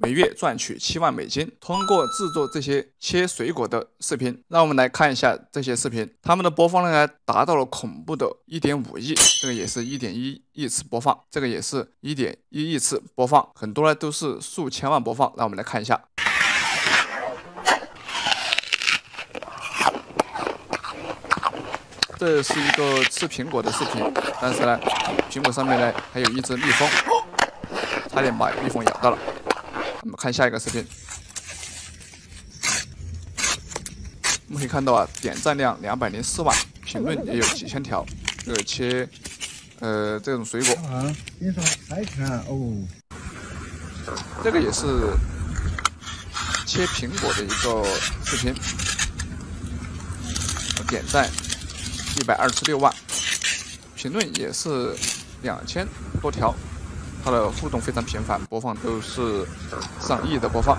每月赚取七万美金，通过制作这些切水果的视频。让我们来看一下这些视频，他们的播放量呢达到了恐怖的一点五亿，这个也是一点一亿次播放，这个也是一点一亿次播放，很多呢都是数千万播放。让我们来看一下，这是一个吃苹果的视频，但是呢，苹果上面呢还有一只蜜蜂，差点把蜜蜂咬到了。我们看下一个视频，我们可以看到啊，点赞量两百零四万，评论也有几千条。这个切，呃，这种水果。啊，还哦。这个也是切苹果的一个视频，点赞一百二十六万，评论也是两千多条。它的互动非常频繁，播放都是上亿的播放。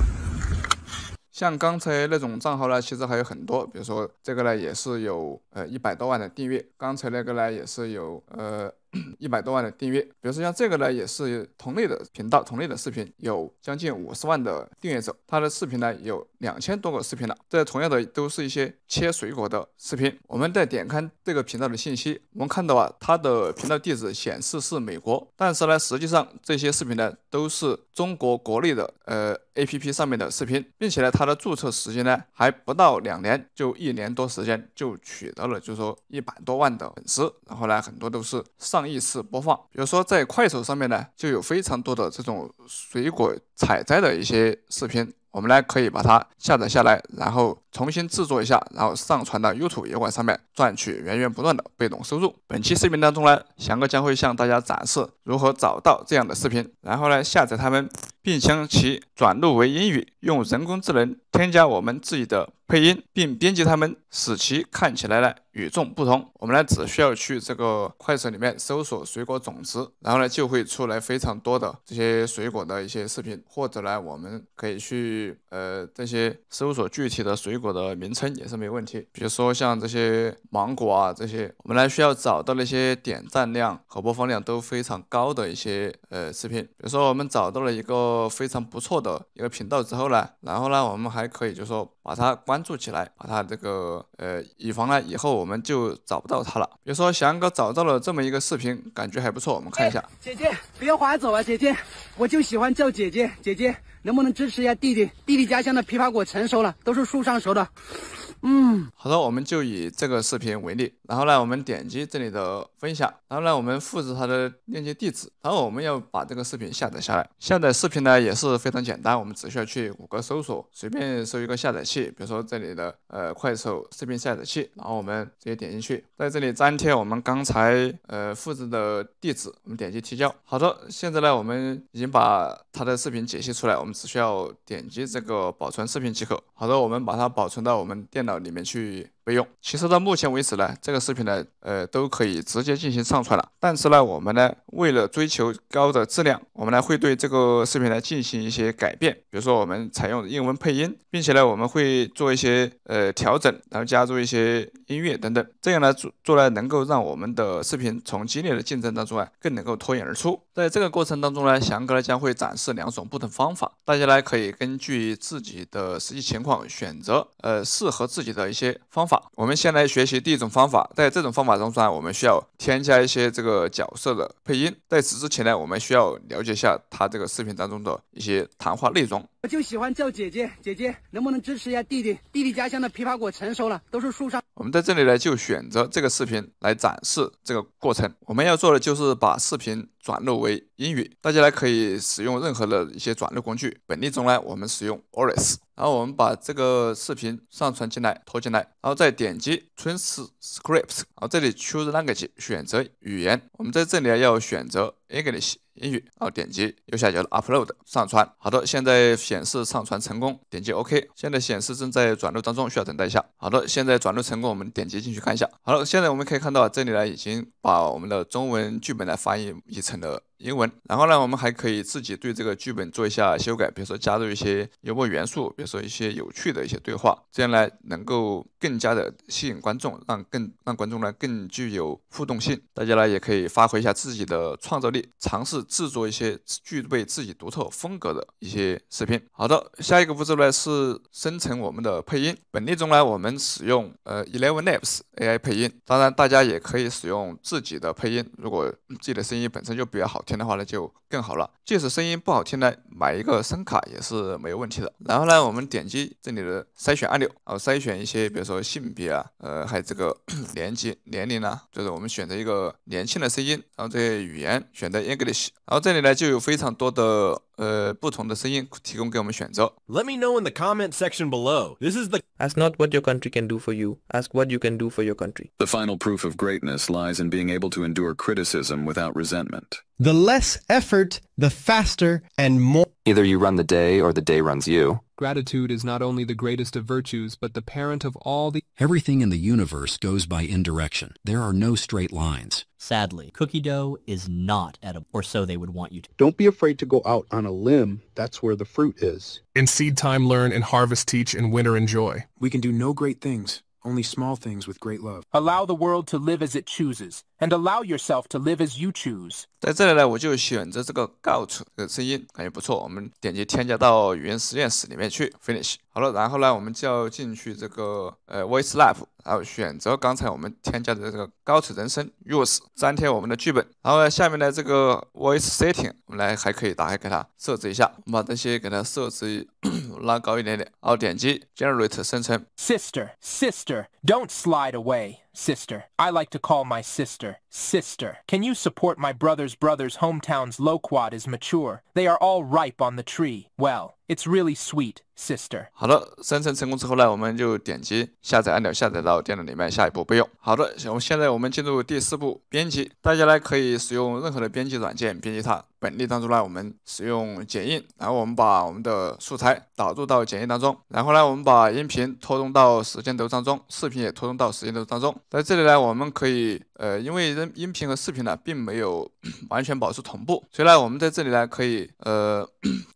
像刚才那种账号呢，其实还有很多，比如说这个呢，也是有呃一百多万的订阅。刚才那个呢，也是有呃。一百多万的订阅，比如说像这个呢，也是同类的频道、同类的视频，有将近五十万的订阅者。他的视频呢有两千多个视频了。这同样的都是一些切水果的视频。我们再点开这个频道的信息，我们看到啊，他的频道地址显示是美国，但是呢，实际上这些视频呢都是中国国内的呃 APP 上面的视频，并且呢，他的注册时间呢还不到两年，就一年多时间就取得了，就是说一百多万的粉丝。然后呢，很多都是上。上亿次播放，比如说在快手上面呢，就有非常多的这种水果采摘的一些视频，我们呢可以把它下载下来，然后。重新制作一下，然后上传到优图油管上面，赚取源源不断的被动收入。本期视频当中呢，翔哥将会向大家展示如何找到这样的视频，然后呢下载它们，并将其转录为英语，用人工智能添加我们自己的配音，并编辑它们，使其看起来呢与众不同。我们呢只需要去这个快手里面搜索水果种子，然后呢就会出来非常多的这些水果的一些视频，或者呢我们可以去呃这些搜索具体的水果。果的名称也是没问题，比如说像这些芒果啊这些，我们来需要找到那些点赞量和播放量都非常高的一些呃视频，比如说我们找到了一个非常不错的一个频道之后呢，然后呢我们还可以就说。把它关注起来，把它这个呃，以防呢以后我们就找不到它了。比如说翔哥找到了这么一个视频，感觉还不错，我们看一下。姐姐，别划走啊！姐姐，我就喜欢叫姐姐。姐姐，能不能支持一下弟弟？弟弟家乡的枇杷果成熟了，都是树上熟的。嗯，好的，我们就以这个视频为例，然后呢，我们点击这里的分享，然后呢，我们复制它的链接地址，然后我们要把这个视频下载下来。下载视频呢也是非常简单，我们只需要去谷歌搜索，随便搜一个下载器，比如说这里的呃快手视频下载器，然后我们直接点进去，在这里粘贴我们刚才呃复制的地址，我们点击提交。好的，现在呢我们已经把它的视频解析出来，我们只需要点击这个保存视频即可。好的，我们把它保存到我们电脑。到里面去。用其实到目前为止呢，这个视频呢，呃，都可以直接进行上传了。但是呢，我们呢，为了追求高的质量，我们呢会对这个视频呢进行一些改变，比如说我们采用英文配音，并且呢，我们会做一些呃调整，然后加入一些音乐等等。这样呢，做做呢能够让我们的视频从激烈的竞争当中啊更能够脱颖而出。在这个过程当中呢，翔哥呢将会展示两种不同方法，大家呢可以根据自己的实际情况选择呃适合自己的一些方法。我们先来学习第一种方法，在这种方法中呢，我们需要添加一些这个角色的配音。在此之前呢，我们需要了解一下他这个视频当中的一些谈话内容。我就喜欢叫姐姐，姐姐能不能支持一下弟弟？弟弟家乡的枇杷果成熟了，都是树上。我们在这里呢，就选择这个视频来展示这个过程。我们要做的就是把视频。转录为英语，大家呢可以使用任何的一些转录工具。本例中呢，我们使用 OriS，然后我们把这个视频上传进来，拖进来，然后再点击 Transcripts，然后这里 Choose Language 选择语言，我们在这里要选择。English 英语后点击右下角的 Upload 上传。好的，现在显示上传成功，点击 OK。现在显示正在转录当中，需要等待一下。好的，现在转录成功，我们点击进去看一下。好了，现在我们可以看到，这里呢已经把我们的中文剧本来翻译译成了。英文，然后呢，我们还可以自己对这个剧本做一下修改，比如说加入一些幽默元素，比如说一些有趣的一些对话，这样呢能够更加的吸引观众，让更让观众呢更具有互动性。大家呢也可以发挥一下自己的创造力，尝试制作一些具备自己独特风格的一些视频。好的，下一个步骤呢是生成我们的配音。本例中呢，我们使用呃 Eleven Labs AI 配音，当然大家也可以使用自己的配音，如果自己的声音本身就比较好。听的话呢就更好了，即使声音不好听呢，买一个声卡也是没有问题的。然后呢，我们点击这里的筛选按钮然后筛选一些，比如说性别啊，呃，还有这个 年纪、年龄啊，就是我们选择一个年轻的声音，然后这些语言选择 English，然后这里呢就有非常多的。Let me know in the comment section below. This is the Ask not what your country can do for you. Ask what you can do for your country. The final proof of greatness lies in being able to endure criticism without resentment. The less effort, the faster and more Either you run the day or the day runs you. Gratitude is not only the greatest of virtues, but the parent of all the... Everything in the universe goes by indirection. There are no straight lines. Sadly, cookie dough is not edible, or so they would want you to. Don't be afraid to go out on a limb. That's where the fruit is. In seed time, learn, and harvest teach, and winter enjoy. We can do no great things, only small things with great love. Allow the world to live as it chooses. and allow as yourself live to you choose。在这里呢，我就选择这个 g 高 t 的声音，感觉不错。我们点击添加到语音实验室里面去，finish 好了。然后呢，我们就要进去这个呃 Voice Lab，然后选择刚才我们添加的这个 got 人声，use 粘贴我们的剧本。然后呢，下面呢这个 Voice Setting 我们来还可以打开给它设置一下，我们把这些给它设置 拉高一点点，然后点击 Generate 生成。Sister, sister, don't slide away. Sister. I like to call my sister. Sister, can you support my brother's brother's hometown's loquat is mature? They are all ripe on the tree. Well, it's really sweet, sister. 好的，生成成功之后呢，我们就点击下载按钮，下载到电脑里面。下一步，备用。好的，现在我们进入第四步编辑。大家呢可以使用任何的编辑软件编辑它。本例当中呢，我们使用剪映，然后我们把我们的素材导入到剪映当中。然后呢，我们把音频拖动到时间轴当中，视频也拖动到时间轴当中。在这里呢，我们可以。呃，因为音音频和视频呢，并没有。完全保持同步。所以呢，我们在这里呢可以呃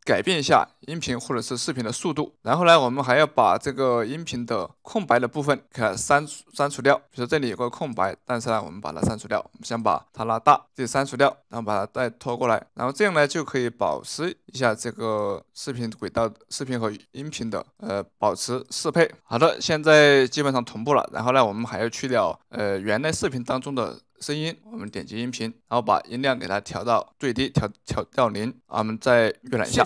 改变一下音频或者是视频的速度。然后呢，我们还要把这个音频的空白的部分给它删删除掉。比如说这里有个空白，但是呢，我们把它删除掉。我们先把它拉大，这删除掉，然后把它再拖过来。然后这样呢，就可以保持一下这个视频轨道、视频和音频的呃保持适配。好的，现在基本上同步了。然后呢，我们还要去掉呃原来视频当中的。声音，我们点击音频，然后把音量给它调到最低，调调调到零。我们再预览一下。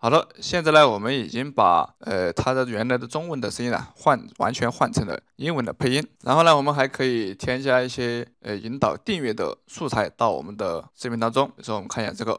好了，现在呢，我们已经把呃它的原来的中文的声音啊，换完全换成了英文的配音。然后呢，我们还可以添加一些呃引导订阅的素材到我们的视频当中。比如说，我们看一下这个。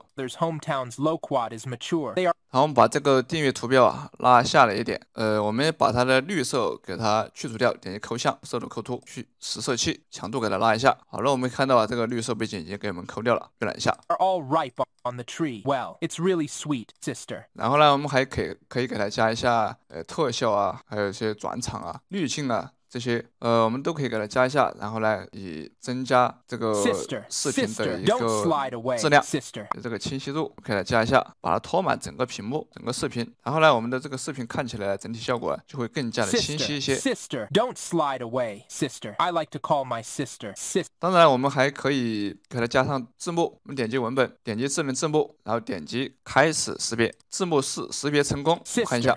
然后我们把这个订阅图标啊拉下来一点，呃，我们把它的绿色给它去除掉，点击抠像，色度抠图，去实色器强度给它拉一下。好了，我们看到了这个绿色背景已经给我们抠掉了，预览一下。Are all ripe on the tree. Well, it's really sweet, sister. 然后呢，我们还可以可以给它加一下呃特效啊，还有一些转场啊、滤镜啊这些，呃，我们都可以给它加一下，然后呢，以增加这个视频的一个质量，这个清晰度，可以加一下，把它拖满整个屏幕，整个视频，然后呢，我们的这个视频看起来整体效果就会更加的清晰一些。当然，我们还可以给它加上字幕，我们点击文本，点击智能字幕，然后点击开始识别字幕，是识别成功，看一下，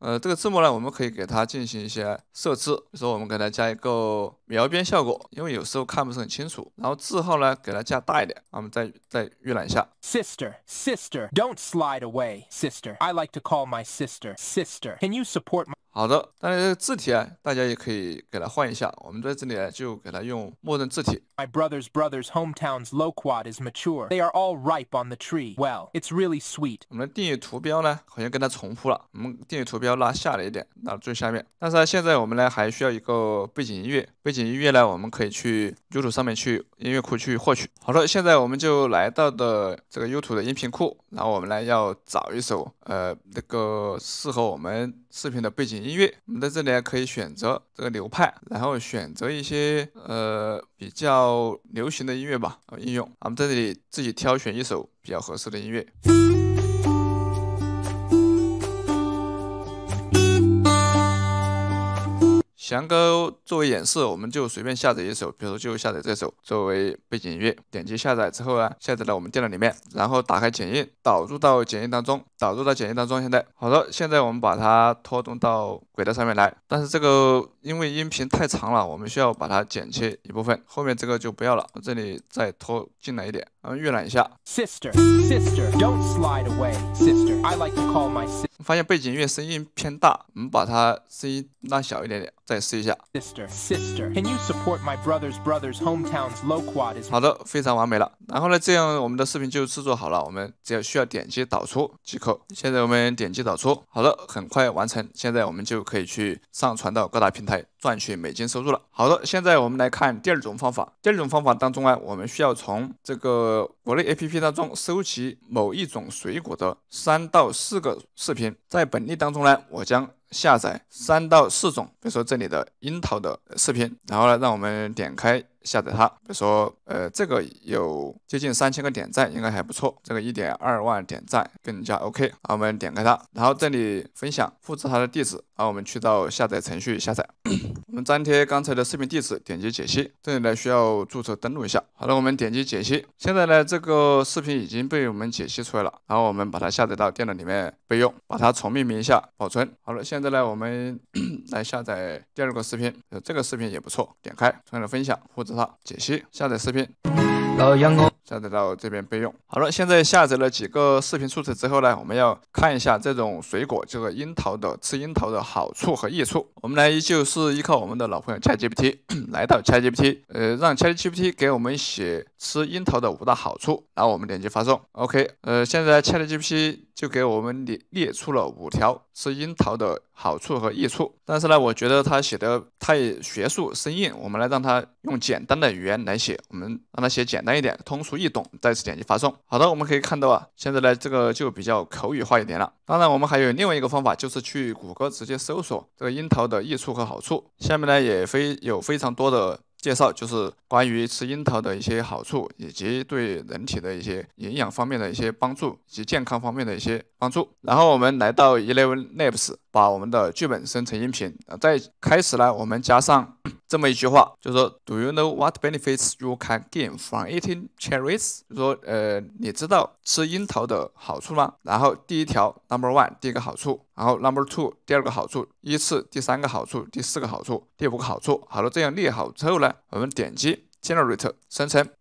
呃，这个字幕呢，我们可以给它进行一些设置。我们给它加一个描边效果，因为有时候看不是很清楚。然后字号呢，给它加大一点。我们再再预览一下。Sister, sister, don't slide away. Sister, I like to call my sister. Sister, can you support m y 好的，但是字体啊，大家也可以给它换一下。我们在这里呢，就给它用默认字体。My brother's brother's hometown's loquat is mature. They are all ripe on the tree. Well, it's really sweet. 我们的定义图标呢，好像跟它重复了。我们定义图标拉下来一点，拉到最下面。但是现在我们呢，还需要一个背景音乐。背景音乐呢，我们可以去 YouTube 上面去音乐库去获取。好的，现在我们就来到的这个 YouTube 的音频库。然后我们呢要找一首呃那个适合我们视频的背景音乐，我们在这里呢可以选择这个流派，然后选择一些呃比较流行的音乐吧应用。我们在这里自己挑选一首比较合适的音乐。祥哥作为演示，我们就随便下载一首，比如说就下载这首作为背景音乐。点击下载之后呢，下载到我们电脑里面，然后打开剪映，导入到剪映当中，导入到剪映当中现在。好的，现在我们把它拖动到轨道上面来。但是这个因为音频太长了，我们需要把它剪切一部分，后面这个就不要了。我这里再拖进来一点，然后预览一下。Sister, sister, slide sister. sister. I like don't to call away, my 发现背景音乐声音偏大，我们把它声音拉小一点点，再试一下。sister sister，can you support my brother's brother's hometown's loquat is。好的，非常完美了。然后呢，这样我们的视频就制作好了，我们只要需要点击导出即可。现在我们点击导出，好的，很快完成。现在我们就可以去上传到各大平台。赚取美金收入了。好的，现在我们来看第二种方法。第二种方法当中啊，我们需要从这个国内 A P P 当中收集某一种水果的三到四个视频。在本例当中呢，我将。下载三到四种，比如说这里的樱桃的视频，然后呢，让我们点开下载它。比如说，呃，这个有接近三千个点赞，应该还不错。这个一点二万点赞更加 OK。好，我们点开它，然后这里分享，复制它的地址，然后我们去到下载程序下载。我们粘贴刚才的视频地址，点击解析。这里呢，需要注册登录一下。好了，我们点击解析。现在呢，这个视频已经被我们解析出来了，然后我们把它下载到电脑里面备用，把它重命名一下，保存。好了，先。现在呢，我们 来下载第二个视频，呃，这个视频也不错，点开，同样的分享，复制它，解析，下载视频，下载到这边备用。好了，现在下载了几个视频素材之后呢，我们要看一下这种水果，这个樱桃的吃樱桃的好处和益处。我们来依旧是依靠我们的老朋友 ChatGPT，来到 ChatGPT，呃，让 ChatGPT 给我们写吃樱桃的五大好处，然后我们点击发送。OK，呃，现在 ChatGPT。就给我们列列出了五条吃樱桃的好处和益处，但是呢，我觉得他写的太学术生硬，我们来让他用简单的语言来写，我们让他写简单一点，通俗易懂。再次点击发送，好的，我们可以看到啊，现在呢这个就比较口语化一点了。当然，我们还有另外一个方法，就是去谷歌直接搜索这个樱桃的益处和好处，下面呢也非有非常多的。介绍就是关于吃樱桃的一些好处，以及对人体的一些营养方面的一些帮助以及健康方面的一些帮助。然后我们来到 Eleven Labs。把我们的剧本生成音频，再开始呢，我们加上 这么一句话，就是说，Do you know what benefits you can gain from eating cherries？就说，呃，你知道吃樱桃的好处吗？然后第一条，Number one，第一个好处，然后 Number two，第二个好处，依次第三个好处，第四个好处，第五个好处。好了，这样列好之后呢，我们点击。Generator,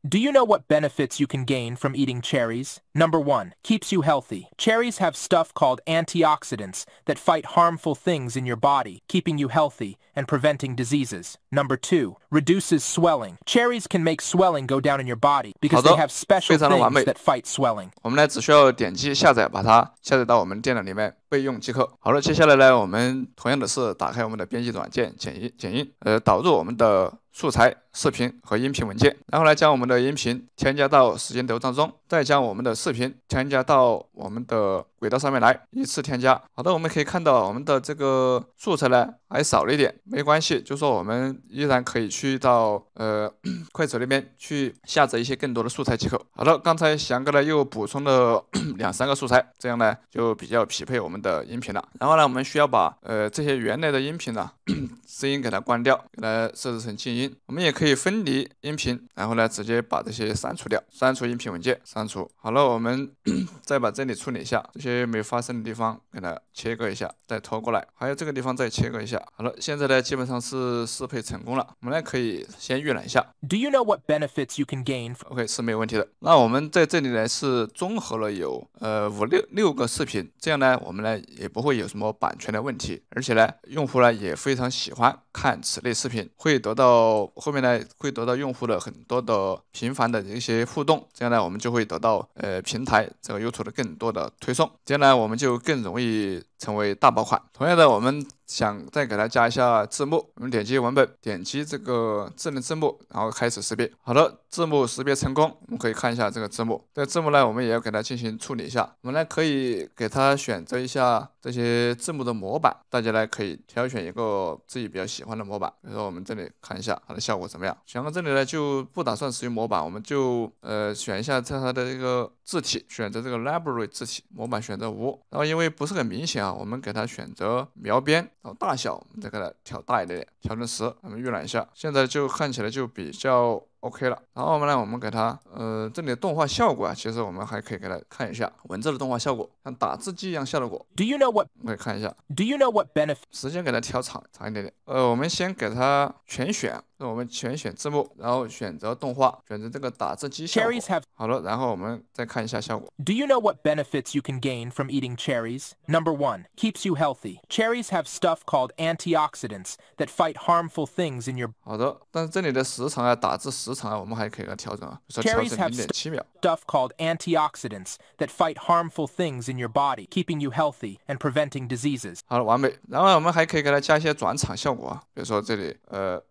Do you know what benefits you can gain from eating cherries? Number one, keeps you healthy. Cherries have stuff called antioxidants that fight harmful things in your body, keeping you healthy and preventing diseases. Number two, reduces swelling. Cherries can make swelling go down in your body because they have special things that fight swelling. 我们呢只需要点击下载，把它下载到我们电脑里面备用即可。好了，接下来呢，我们同样的是打开我们的编辑软件，剪映剪映，呃，导入我们的素材、视频和音频文件，然后来将我们的音频添加到时间轴当中，再将我们的视频添加到我们的。轨道上面来一次添加。好的，我们可以看到我们的这个素材呢还少了一点，没关系，就说我们依然可以去到呃快手那边去下载一些更多的素材即可。好的，刚才翔哥呢又补充了 两三个素材，这样呢就比较匹配我们的音频了。然后呢，我们需要把呃这些原来的音频呢 声音给它关掉，给它设置成静音。我们也可以分离音频，然后呢直接把这些删除掉，删除音频文件，删除。好了，我们 再把这里处理一下这些。没发生的地方给它切割一下，再拖过来，还有这个地方再切割一下。好了，现在呢基本上是适配成功了，我们呢可以先预览一下。Do you know what benefits you can gain? OK，是没有问题的。那我们在这里呢是综合了有呃五六六个视频，这样呢我们呢也不会有什么版权的问题，而且呢用户呢也非常喜欢看此类视频，会得到后面呢会得到用户的很多的频繁的一些互动，这样呢我们就会得到呃平台这个 YouTube 的更多的推送。这样呢，我们就更容易成为大爆款。同样的，我们。想再给它加一下字幕，我们点击文本，点击这个智能字幕，然后开始识别。好的，字幕识别成功，我们可以看一下这个字幕。这个字幕呢，我们也要给它进行处理一下。我们呢可以给它选择一下这些字幕的模板，大家呢可以挑选一个自己比较喜欢的模板。比如说我们这里看一下它的效果怎么样。选到这里呢就不打算使用模板，我们就呃选一下它它的这个字体，选择这个 Library 字体模板，选择无。然后因为不是很明显啊，我们给它选择描边。然后大小，我们再给它调大一点点，调成十。我们预览一下，现在就看起来就比较。OK 了，然后我们呢？我们给它，呃，这里的动画效果啊，其实我们还可以给它看一下文字的动画效果，像打字机一样效果。Do you know what？我们看一下，Do you know what 时间给它调长，长一点点。呃，我们先给它全选，那我们全选字幕，然后选择动画，选择这个打字机效果。好了，然后我们再看一下效果。Do you know what benefits you can gain from eating cherries? Number one, keeps you healthy. Cherries have stuff called antioxidants that fight harmful things in your。好的，但是这里的时长啊，打字时。市场啊，我们还可以来调整啊，比如说调整零点七秒。stuff called antioxidants that fight harmful things in your body, keeping you healthy and preventing diseases. 好了，完美。然后我们还可以给它加一些转场效果，比如说这里，呃，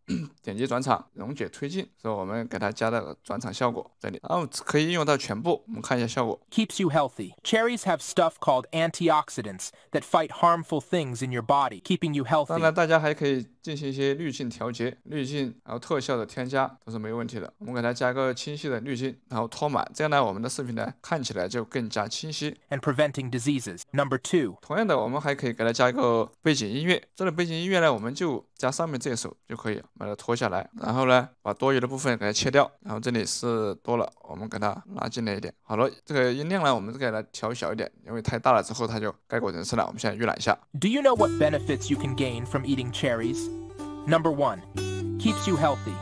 点击转场，溶解推进，所以我们给它加了转场效果这里，然后可以应用到全部。我们看一下效果。Keeps you healthy. Cherries have stuff called antioxidants that fight harmful things in your body, keeping you healthy. 当然，大家还可以进行一些滤镜调节、滤镜，然后特效的添加都是没有问题的。我们给它加一个清晰的滤镜，然后拖满这。将来我们的视频呢看起来就更加清晰。And preventing diseases. Number two. 同样的，我们还可以给它加一个背景音乐。这个背景音乐呢，我们就加上面这首就可以。把它拖下来，然后呢，把多余的部分给它切掉。然后这里是多了，我们给它拉进来一点。好了，这个音量呢，我们给它调小一点，因为太大了之后它就盖过人声了。我们现在预览一下。Do you know what benefits you can gain from eating cherries? Number one, keeps you healthy.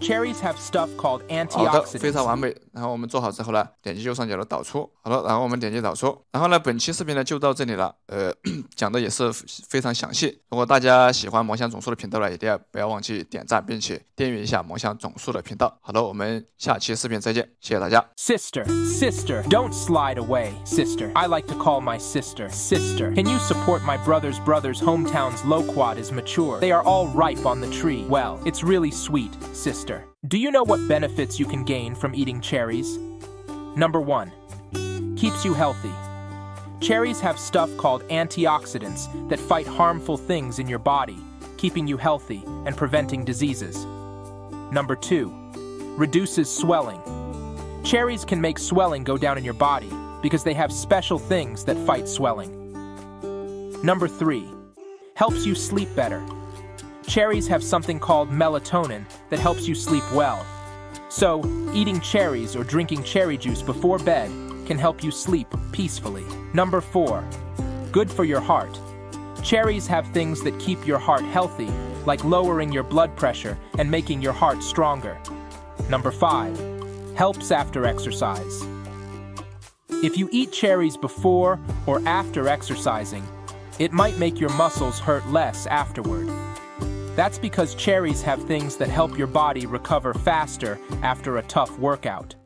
Cherries have stuff called antioxidants. 好的，非常完美。然后我们做好之后呢，点击右上角的导出。好了，然后我们点击导出。然后呢，本期视频呢就到这里了。呃，讲的也是非常详细。如果大家喜欢萌想总数的频道呢，一定要不要忘记点赞，并且订阅一下萌想总数的频道。好了，我们下期视频再见，谢谢大家。Sister, sister, don't slide away, sister. I like to call my sister, sister. Can you support my brother's brother's hometown's loquat is mature? They are all ripe on the tree. Well, it's really sweet, sister. Do you know what benefits you can gain from eating cherry? cherries. Number 1. Keeps you healthy. Cherries have stuff called antioxidants that fight harmful things in your body, keeping you healthy and preventing diseases. Number 2. Reduces swelling. Cherries can make swelling go down in your body because they have special things that fight swelling. Number 3. Helps you sleep better. Cherries have something called melatonin that helps you sleep well so, eating cherries or drinking cherry juice before bed can help you sleep peacefully. Number 4. Good for your heart. Cherries have things that keep your heart healthy, like lowering your blood pressure and making your heart stronger. Number 5. Helps after exercise. If you eat cherries before or after exercising, it might make your muscles hurt less afterward. That's because cherries have things that help your body recover faster after a tough workout.